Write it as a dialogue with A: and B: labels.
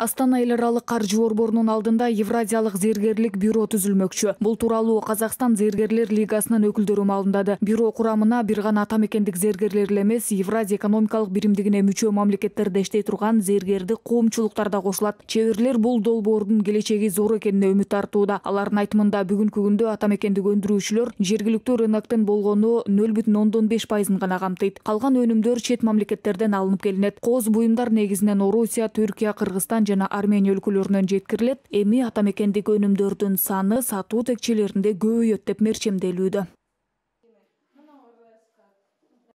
A: астана эл аралык каржы алдында евразиялык зергерлик бюро түзүлмөкчү бул тууралуу казакстан зергерлер лигасынын өкүлдөрү маалымдады бюро курамына бир гана ата мекендик зергерлер эле эмес евразия экономикалык биримдигине мүчө мамлекеттер иштей турган зергерди коомчулуктар да кошулат чеберлер бул долбоордун келечеги зор экенине үмүт артууда алардын айтымында бүгүнкү күндө ата мекендик өндүрүүчүлөр жергиликтүү рыноктен болгону нөл бүтүн пайызын гана камтыйт калган өнүмдөр чет мамлекеттерден алынып келинет кооз буюмдар негизинен орусия түркия кыргызстан жана армения өлкөлөрүнөн жеткирилет эми ата мекендеги өнүмдөрдүн саны сатуу текчелеринде көбөйөт деп мерчемделүүдө